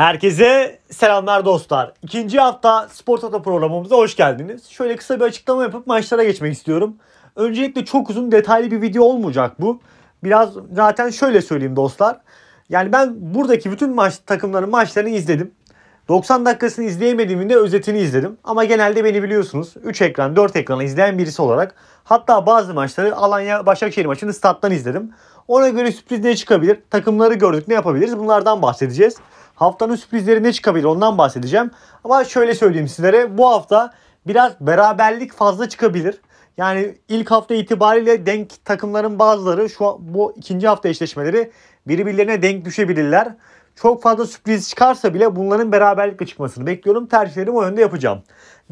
Herkese selamlar dostlar. İkinci hafta Spor Toto programımıza hoş geldiniz. Şöyle kısa bir açıklama yapıp maçlara geçmek istiyorum. Öncelikle çok uzun detaylı bir video olmayacak bu. Biraz zaten şöyle söyleyeyim dostlar. Yani ben buradaki bütün maç takımların maçlarını izledim. 90 dakikasını izleyemediğimde özetini izledim. Ama genelde beni biliyorsunuz 3 ekran 4 ekranı izleyen birisi olarak hatta bazı maçları Alanya Başakşehir maçını stat'tan izledim. Ona göre sürpriz ne çıkabilir? Takımları gördük ne yapabiliriz? Bunlardan bahsedeceğiz. Haftanın sürprizleri ne çıkabilir ondan bahsedeceğim. Ama şöyle söyleyeyim sizlere bu hafta biraz beraberlik fazla çıkabilir. Yani ilk hafta itibariyle denk takımların bazıları şu an, bu ikinci hafta eşleşmeleri birbirlerine denk düşebilirler. Çok fazla sürpriz çıkarsa bile bunların beraberlikle çıkmasını bekliyorum. Tercihlerimi o yönde yapacağım.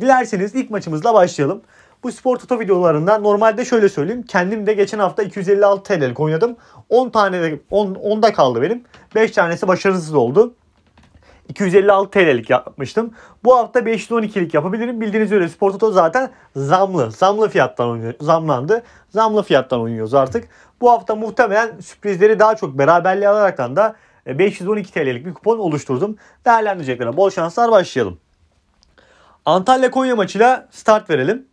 Dilerseniz ilk maçımızla başlayalım. Bu spor toto videolarında normalde şöyle söyleyeyim. Kendim de geçen hafta 256 TL'lik oynadım. 10 tane de 10 10'da kaldı benim. 5 tanesi başarısız oldu. 256 TL'lik yapmıştım. Bu hafta 512'lik yapabilirim. Bildiğiniz üzere Spor Toto zaten zamlı. Zamlı fiyattan oynuyor. Zamlandı. Zamlı fiyattan oynuyoruz artık. Bu hafta muhtemelen sürprizleri daha çok beraberliğe alaraktan da 512 e, TL'lik bir kupon oluşturdum. Değerlendireceklere bol şanslar başlayalım. Antalya Konya maçıyla start verelim.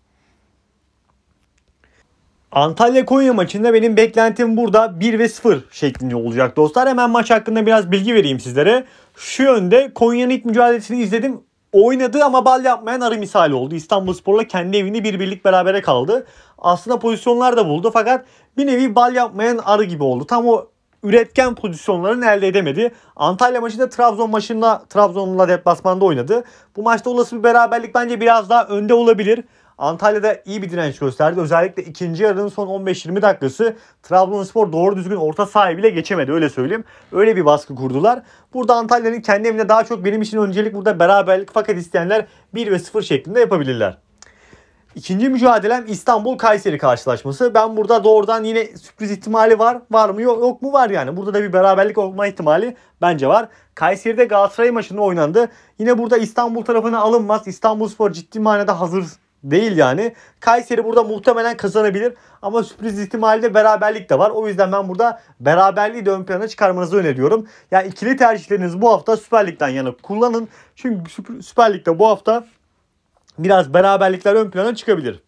Antalya Konya maçında benim beklentim burada 1 ve 0 şeklinde olacak dostlar. Hemen maç hakkında biraz bilgi vereyim sizlere. Şu yönde Konya'nın ilk mücadelesini izledim. Oynadı ama bal yapmayan arı misali oldu. İstanbulspor'la kendi evinde bir birlik berabere kaldı. Aslında pozisyonlar da buldu fakat bir nevi bal yapmayan arı gibi oldu. Tam o üretken pozisyonlarını elde edemedi. Antalya maçında Trabzon maçında Trabzon'la deplasmanda oynadı. Bu maçta olası bir beraberlik bence biraz daha önde olabilir. Antalya'da iyi bir direnç gösterdi. Özellikle ikinci yarının son 15-20 dakikası Trabzonspor doğru düzgün orta sahibiyle geçemedi öyle söyleyeyim. Öyle bir baskı kurdular. Burada Antalya'nın kendi evinde daha çok benim için öncelik burada beraberlik fakat isteyenler 1 ve 0 şeklinde yapabilirler. İkinci mücadelem İstanbul-Kayseri karşılaşması. Ben burada doğrudan yine sürpriz ihtimali var. Var mı yok, yok mu var yani. Burada da bir beraberlik olma ihtimali bence var. Kayseri'de Galatasaray maçında oynandı. Yine burada İstanbul tarafına alınmaz. İstanbulspor ciddi manada hazır değil yani. Kayseri burada muhtemelen kazanabilir ama sürpriz ihtimalde beraberlik de var. O yüzden ben burada beraberliği de ön plana çıkarmanızı öneriyorum. Yani ikili tercihleriniz bu hafta Süper Lig'den yana kullanın. Çünkü Süper Lig'de bu hafta biraz beraberlikler ön plana çıkabilir.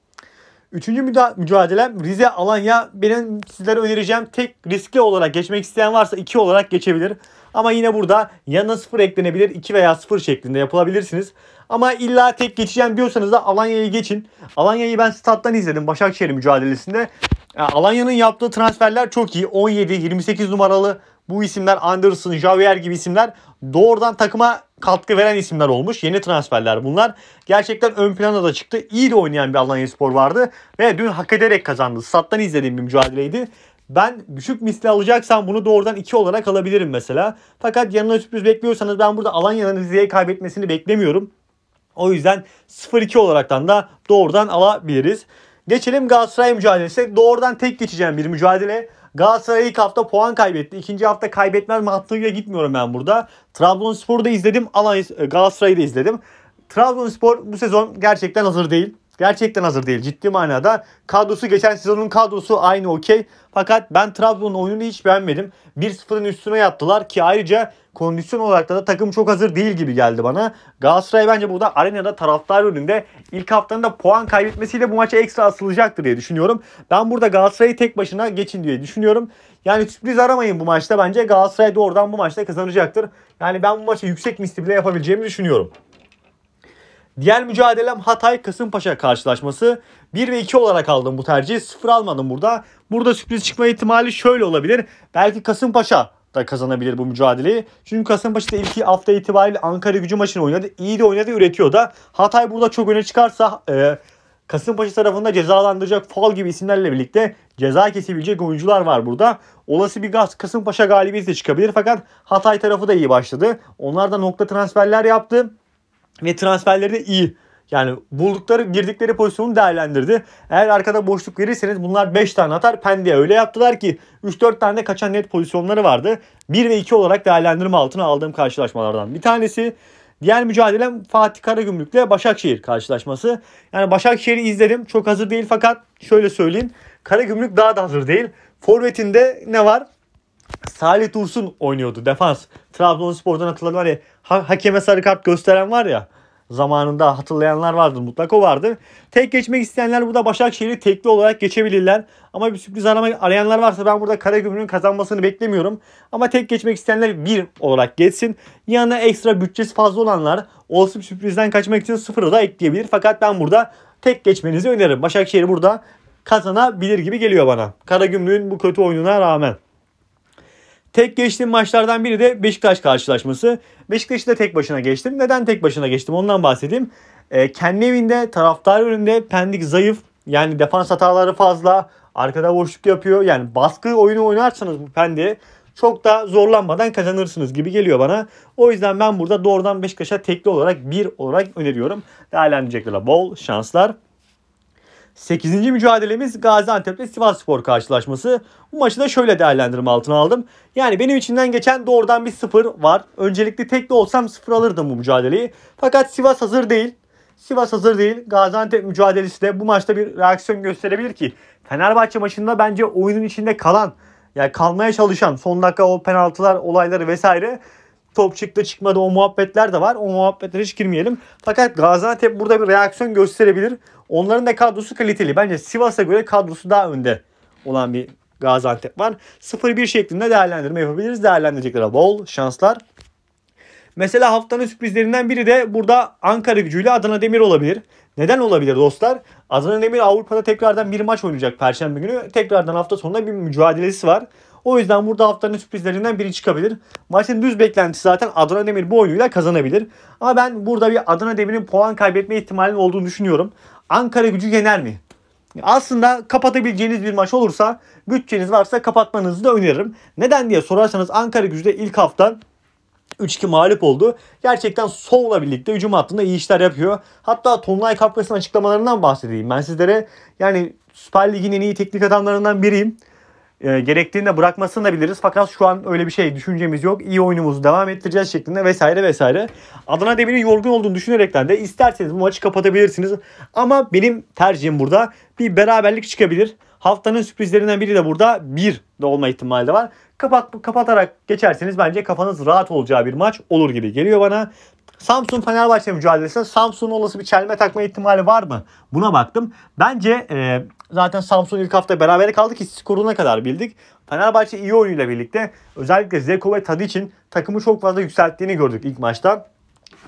Üçüncü müda mücadelem Rize Alanya. Benim sizlere önereceğim tek riskli olarak geçmek isteyen varsa 2 olarak geçebilir. Ama yine burada yanına 0 eklenebilir 2 veya 0 şeklinde yapılabilirsiniz. Ama illa tek geçeceğim diyorsanız da Alanya'yı geçin. Alanya'yı ben stat'tan izledim Başakşehir mücadelesinde. Alanya'nın yaptığı transferler çok iyi. 17, 28 numaralı bu isimler Anderson, Javier gibi isimler doğrudan takıma katkı veren isimler olmuş. Yeni transferler bunlar. Gerçekten ön plana da çıktı. İyi de oynayan bir Alanya Spor vardı. Ve dün hak ederek kazandı. Sattan izlediğim bir mücadeleydi. Ben düşük misli alacaksam bunu doğrudan 2 olarak alabilirim mesela. Fakat yanına sürpriz bekliyorsanız ben burada Alanya'nın Rize'ye kaybetmesini beklemiyorum. O yüzden 0-2 olaraktan da doğrudan alabiliriz. Geçelim Galatasaray mücadelesi. Doğrudan tek geçeceğim bir mücadele. Galatasaray ilk hafta puan kaybetti. İkinci hafta kaybetmez mantığıyla gitmiyorum ben burada. Trabzonspor'u da izledim. Alanya, Galatasaray'ı da izledim. Trabzonspor bu sezon gerçekten hazır değil. Gerçekten hazır değil ciddi manada. Kadrosu geçen sezonun kadrosu aynı okey. Fakat ben Trabzon'un oyununu hiç beğenmedim. 1-0'ın üstüne yaptılar ki ayrıca kondisyon olarak da takım çok hazır değil gibi geldi bana. Galatasaray bence burada arenada taraftar önünde ilk haftanın da puan kaybetmesiyle bu maça ekstra asılacaktır diye düşünüyorum. Ben burada Galatasaray'ı tek başına geçin diye düşünüyorum. Yani sürpriz aramayın bu maçta bence Galatasaray doğrudan bu maçta kazanacaktır. Yani ben bu maçı yüksek misli bile yapabileceğimi düşünüyorum. Diğer mücadelem Hatay Kasımpaşa karşılaşması. 1 ve 2 olarak aldım bu tercihi. 0 almadım burada. Burada sürpriz çıkma ihtimali şöyle olabilir. Belki Kasımpaşa da kazanabilir bu mücadeleyi. Çünkü Kasımpaşa da ilk hafta itibariyle Ankara gücü maçını oynadı. İyi de oynadı, üretiyor da. Hatay burada çok öne çıkarsa e, Kasımpaşa tarafında cezalandıracak fal gibi isimlerle birlikte ceza kesebilecek oyuncular var burada. Olası bir gaz Kasımpaşa galibiyeti de çıkabilir fakat Hatay tarafı da iyi başladı. Onlar da nokta transferler yaptı ve transferleri de iyi. Yani buldukları girdikleri pozisyonu değerlendirdi. Eğer arkada boşluk verirseniz bunlar 5 tane atar. Pendi'ye öyle yaptılar ki 3-4 tane kaçan net pozisyonları vardı. 1 ve 2 olarak değerlendirme altına aldığım karşılaşmalardan bir tanesi. Diğer mücadelem Fatih Karagümrük ile Başakşehir karşılaşması. Yani Başakşehir'i izledim. Çok hazır değil fakat şöyle söyleyeyim. Karagümrük daha da hazır değil. Forvet'inde ne var? Salih Dursun oynuyordu defans. Trabzonspor'dan hatırladım hani ha- hakeme sarı kart gösteren var ya zamanında hatırlayanlar vardır mutlaka o vardır. Tek geçmek isteyenler burada Başakşehir'i tekli olarak geçebilirler. Ama bir sürpriz arama, arayanlar varsa ben burada Karagümrük'ün kazanmasını beklemiyorum. Ama tek geçmek isteyenler bir olarak geçsin. Yanına ekstra bütçesi fazla olanlar olsun sürprizden kaçmak için sıfırı da ekleyebilir. Fakat ben burada tek geçmenizi öneririm. Başakşehir burada kazanabilir gibi geliyor bana. Karagümrük'ün bu kötü oyununa rağmen. Tek geçtiğim maçlardan biri de Beşiktaş karşılaşması. Beşiktaş'ı da tek başına geçtim. Neden tek başına geçtim ondan bahsedeyim. E, kendi evinde taraftar önünde Pendik zayıf. Yani defans hataları fazla. Arkada boşluk yapıyor. Yani baskı oyunu oynarsanız bu pendi çok da zorlanmadan kazanırsınız gibi geliyor bana. O yüzden ben burada doğrudan Beşiktaş'a tekli olarak bir olarak öneriyorum. Değerlendirecekler bol şanslar. 8. mücadelemiz Gaziantep'te Sivas Spor karşılaşması. Bu maçı da şöyle değerlendirme altına aldım. Yani benim içinden geçen doğrudan bir sıfır var. Öncelikli tekli olsam sıfır alırdım bu mücadeleyi. Fakat Sivas hazır değil. Sivas hazır değil. Gaziantep mücadelesi de bu maçta bir reaksiyon gösterebilir ki. Fenerbahçe maçında bence oyunun içinde kalan yani kalmaya çalışan son dakika o penaltılar olayları vesaire top çıktı çıkmadı o muhabbetler de var. O muhabbetlere hiç girmeyelim. Fakat Gaziantep burada bir reaksiyon gösterebilir. Onların da kadrosu kaliteli. Bence Sivas'a göre kadrosu daha önde olan bir Gaziantep var. 0-1 şeklinde değerlendirme yapabiliriz. Değerlendirecekler bol şanslar. Mesela haftanın sürprizlerinden biri de burada Ankara gücüyle Adana Demir olabilir. Neden olabilir dostlar? Adana Demir Avrupa'da tekrardan bir maç oynayacak Perşembe günü. Tekrardan hafta sonunda bir mücadelesi var. O yüzden burada haftanın sürprizlerinden biri çıkabilir. Maçın düz beklentisi zaten Adana Demir bu oyunuyla kazanabilir. Ama ben burada bir Adana Demir'in puan kaybetme ihtimalinin olduğunu düşünüyorum. Ankara gücü yener mi? Aslında kapatabileceğiniz bir maç olursa bütçeniz varsa kapatmanızı da öneririm. Neden diye sorarsanız Ankara gücüde ilk hafta 3-2 mağlup oldu. Gerçekten Sol'la birlikte hücum hattında iyi işler yapıyor. Hatta Tonlay Kapkas'ın açıklamalarından bahsedeyim ben sizlere. Yani Süper Lig'in en iyi teknik adamlarından biriyim e, gerektiğinde bırakmasını da biliriz. Fakat şu an öyle bir şey düşüncemiz yok. İyi oyunumuzu devam ettireceğiz şeklinde vesaire vesaire. Adana Demir'in yorgun olduğunu düşünerekten de isterseniz bu maçı kapatabilirsiniz. Ama benim tercihim burada bir beraberlik çıkabilir. Haftanın sürprizlerinden biri de burada bir de olma ihtimali de var. Kapat, kapatarak geçerseniz bence kafanız rahat olacağı bir maç olur gibi geliyor bana. Samsun Fenerbahçe mücadelesinde Samsun'un olası bir çelme takma ihtimali var mı? Buna baktım. Bence e, zaten Samsun ilk hafta beraber kaldı ki skoruna kadar bildik. Fenerbahçe iyi oyunuyla birlikte özellikle Zeko ve Tadic'in takımı çok fazla yükselttiğini gördük ilk maçta.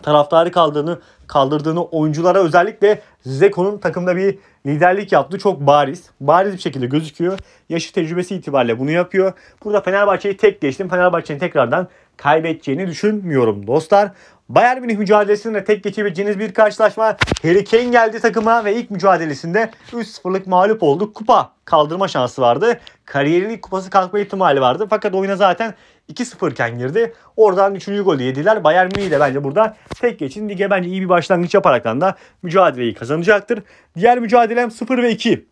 Taraftarı kaldığını, kaldırdığını oyunculara özellikle Zeko'nun takımda bir liderlik yaptı, çok bariz. Bariz bir şekilde gözüküyor. Yaşı tecrübesi itibariyle bunu yapıyor. Burada Fenerbahçe'yi tek geçtim. Fenerbahçe'nin tekrardan kaybedeceğini düşünmüyorum dostlar. Bayern Münih mücadelesinde tek geçebileceğiniz bir karşılaşma. Harry Kane geldi takıma ve ilk mücadelesinde 3-0'lık mağlup oldu. Kupa kaldırma şansı vardı. Kariyerinin kupası kalkma ihtimali vardı. Fakat oyuna zaten 2-0 iken girdi. Oradan 3. golü yediler. Bayern Münih de bence burada tek geçin. Lige bence iyi bir başlangıç yaparak da mücadeleyi kazanacaktır. Diğer mücadelem 0 ve 2.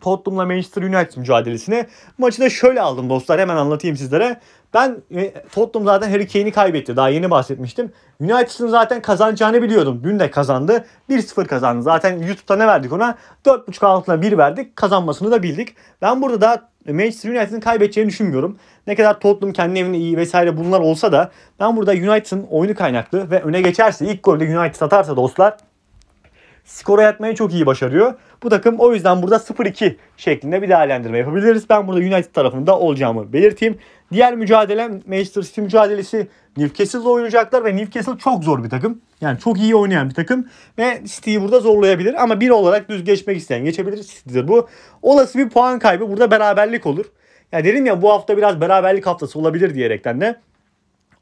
Tottenham'la Manchester United mücadelesini Maçı da şöyle aldım dostlar hemen anlatayım sizlere. Ben e, Tottenham zaten Harry Kane'i kaybetti. Daha yeni bahsetmiştim. United'ın zaten kazanacağını biliyordum. Dün de kazandı. 1-0 kazandı. Zaten YouTube'da ne verdik ona? 4.5 altına 1 verdik. Kazanmasını da bildik. Ben burada da Manchester United'ın kaybedeceğini düşünmüyorum. Ne kadar Tottenham kendi evinde iyi vesaire bunlar olsa da ben burada United'ın oyunu kaynaklı ve öne geçerse ilk golde United atarsa dostlar skora yatmayı çok iyi başarıyor. Bu takım o yüzden burada 0-2 şeklinde bir değerlendirme yapabiliriz. Ben burada United tarafında olacağımı belirteyim. Diğer mücadele, Manchester City mücadelesi Newcastle'la oynayacaklar ve Newcastle çok zor bir takım. Yani çok iyi oynayan bir takım ve City'yi burada zorlayabilir ama bir olarak düz geçmek isteyen geçebilir City'dir bu. Olası bir puan kaybı burada beraberlik olur. Ya yani dedim ya bu hafta biraz beraberlik haftası olabilir diyerekten de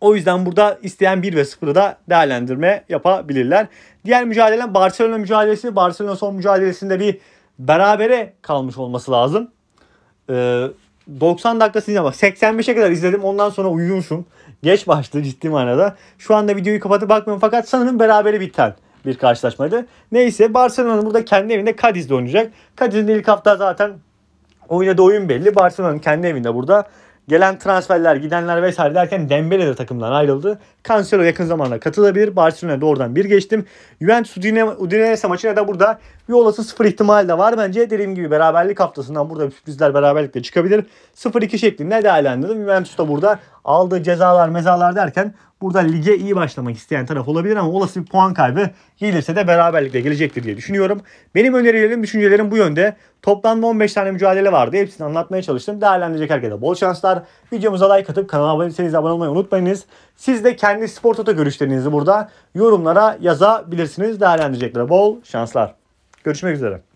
o yüzden burada isteyen 1 ve 0'ı da değerlendirme yapabilirler. Diğer mücadele Barcelona mücadelesi. Barcelona son mücadelesinde bir berabere kalmış olması lazım. Ee, 90 dakika yine bak 85'e kadar izledim ondan sonra uyumuşum. Geç başladı ciddi manada. Şu anda videoyu kapatıp bakmıyorum fakat sanırım berabere biten bir karşılaşmaydı. Neyse Barcelona burada kendi evinde Cadiz'de oynayacak. Cadiz'in ilk hafta zaten oynadığı oyun belli. Barcelona'nın kendi evinde burada Gelen transferler, gidenler vesaire derken Dembele de takımdan ayrıldı. Cancelo yakın zamanda katılabilir. Barcelona'ya doğrudan bir geçtim. Juventus Udinese maçına da burada bir olası sıfır ihtimali de var bence. Dediğim gibi beraberlik haftasından burada sürprizler beraberlikle çıkabilir. 0-2 şeklinde değerlendirdim. Juventus da burada aldığı cezalar mezalar derken Burada lige iyi başlamak isteyen taraf olabilir ama olası bir puan kaybı gelirse de beraberlikle gelecektir diye düşünüyorum. Benim önerilerim, düşüncelerim bu yönde. Toplamda 15 tane mücadele vardı. Hepsini anlatmaya çalıştım. Değerlendirecek herkese bol şanslar. Videomuza like atıp kanala abone değilseniz abone olmayı unutmayınız. Siz de kendi spor toto görüşlerinizi burada yorumlara yazabilirsiniz. Değerlendireceklere bol şanslar. Görüşmek üzere.